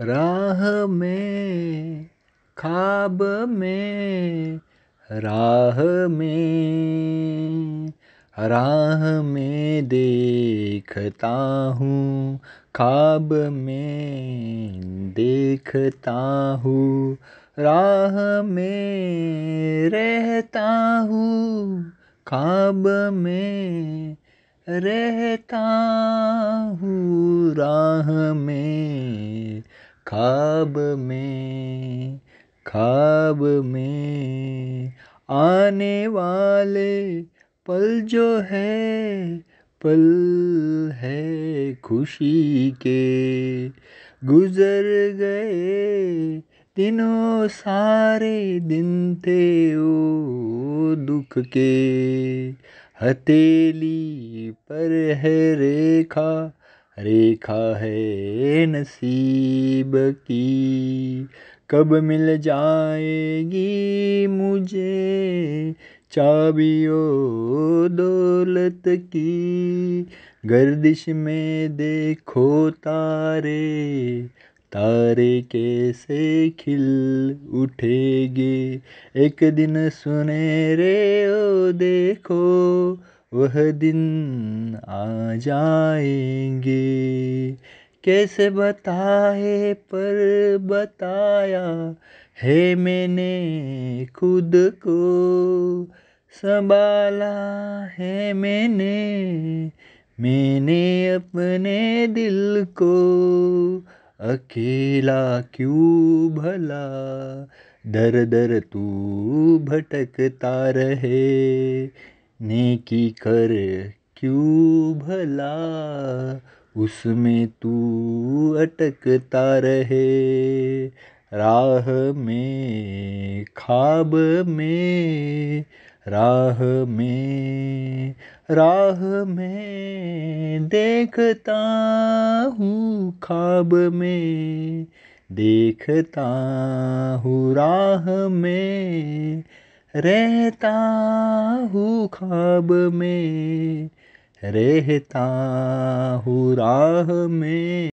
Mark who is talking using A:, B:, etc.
A: राह में खाब में राह में राह में देखता हूँ ख्वाब में देखता हूँ राह में रहता हूँ ख्वाब में रहता हूँ राह में खाब में खाब में आने वाले पल जो है पल है खुशी के गुजर गए दिनों सारे दिन थे ओ दुख के हथेली पर है रेखा रेखा है नसीब की कब मिल जाएगी मुझे चाबियो दौलत की गर्दिश में देखो तारे तारे कैसे खिल उठेगे एक दिन रे ओ देखो वह दिन आ जाएंगे कैसे बताए पर बताया है मैंने खुद को संभाला है मैंने मैंने अपने दिल को अकेला क्यों भला दर दर तू भटकता रहे नेकी कर क्यों भला उसमें तू अटकता रहे राह में ख्वाब में राह में राह में देखता हूँ ख्वाब में देखता हूँ राह में रहता हूँ ख्वाब में रहता हूँ राह में